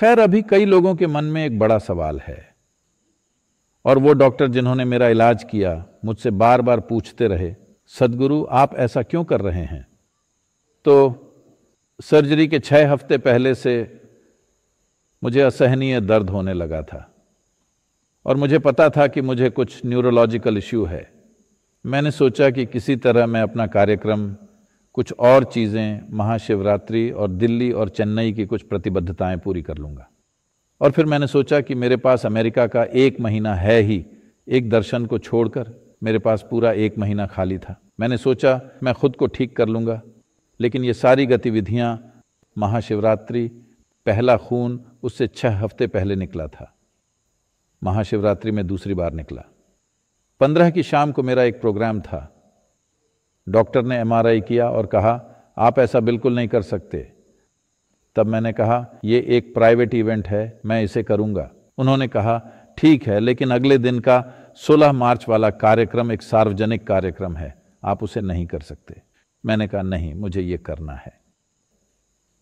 खैर अभी कई लोगों के मन में एक बड़ा सवाल है और वो डॉक्टर जिन्होंने मेरा इलाज किया मुझसे बार बार पूछते रहे सदगुरु आप ऐसा क्यों कर रहे हैं तो सर्जरी के छः हफ्ते पहले से मुझे असहनीय दर्द होने लगा था और मुझे पता था कि मुझे कुछ न्यूरोलॉजिकल इश्यू है मैंने सोचा कि किसी तरह मैं अपना कार्यक्रम कुछ और चीज़ें महाशिवरात्रि और दिल्ली और चेन्नई की कुछ प्रतिबद्धताएं पूरी कर लूँगा और फिर मैंने सोचा कि मेरे पास अमेरिका का एक महीना है ही एक दर्शन को छोड़कर मेरे पास पूरा एक महीना खाली था मैंने सोचा मैं खुद को ठीक कर लूँगा लेकिन ये सारी गतिविधियाँ महाशिवरात्रि पहला खून उससे छह हफ्ते पहले निकला था महाशिवरात्रि में दूसरी बार निकला पंद्रह की शाम को मेरा एक प्रोग्राम था डॉक्टर ने एमआरआई किया और कहा आप ऐसा बिल्कुल नहीं कर सकते तब मैंने कहा यह एक प्राइवेट इवेंट है मैं इसे करूंगा उन्होंने कहा ठीक है लेकिन अगले दिन का 16 मार्च वाला कार्यक्रम एक सार्वजनिक कार्यक्रम है आप उसे नहीं कर सकते मैंने कहा नहीं मुझे ये करना है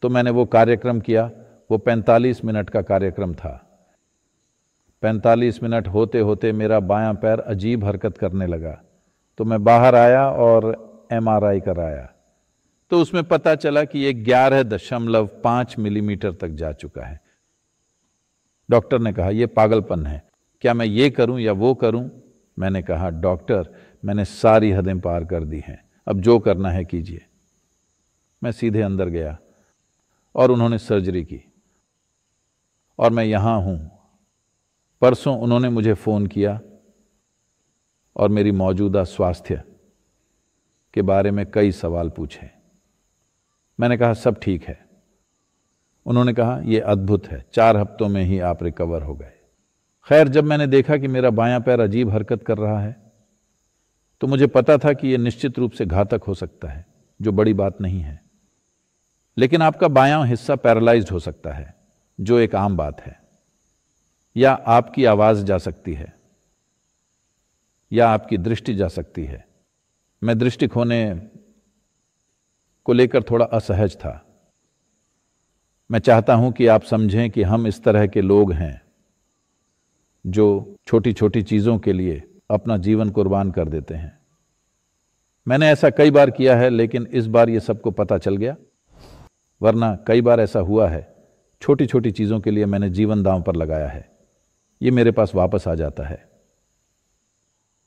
तो मैंने वो कार्यक्रम किया वो 45 मिनट का कार्यक्रम था 45 मिनट होते होते मेरा बायां पैर अजीब हरकत करने लगा तो मैं बाहर आया और एमआरआई कराया तो उसमें पता चला कि ये ग्यारह दशमलव पांच मिलीमीटर तक जा चुका है डॉक्टर ने कहा यह पागलपन है क्या मैं ये करूं या वो करूं मैंने कहा डॉक्टर मैंने सारी हदें पार कर दी हैं अब जो करना है कीजिए मैं सीधे अंदर गया और उन्होंने सर्जरी की और मैं यहां हूं परसों उन्होंने मुझे फ़ोन किया और मेरी मौजूदा स्वास्थ्य के बारे में कई सवाल पूछे मैंने कहा सब ठीक है उन्होंने कहा यह अद्भुत है चार हफ्तों में ही आप रिकवर हो गए खैर जब मैंने देखा कि मेरा बायां पैर अजीब हरकत कर रहा है तो मुझे पता था कि यह निश्चित रूप से घातक हो सकता है जो बड़ी बात नहीं है लेकिन आपका बायां हिस्सा पैरालाइज्ड हो सकता है जो एक आम बात है या आपकी आवाज़ जा सकती है या आपकी दृष्टि जा सकती है मैं दृष्टि खोने को लेकर थोड़ा असहज था मैं चाहता हूं कि आप समझें कि हम इस तरह के लोग हैं जो छोटी छोटी चीज़ों के लिए अपना जीवन कुर्बान कर देते हैं मैंने ऐसा कई बार किया है लेकिन इस बार ये सबको पता चल गया वरना कई बार ऐसा हुआ है छोटी छोटी चीज़ों के लिए मैंने जीवन दांव पर लगाया है ये मेरे पास वापस आ जाता है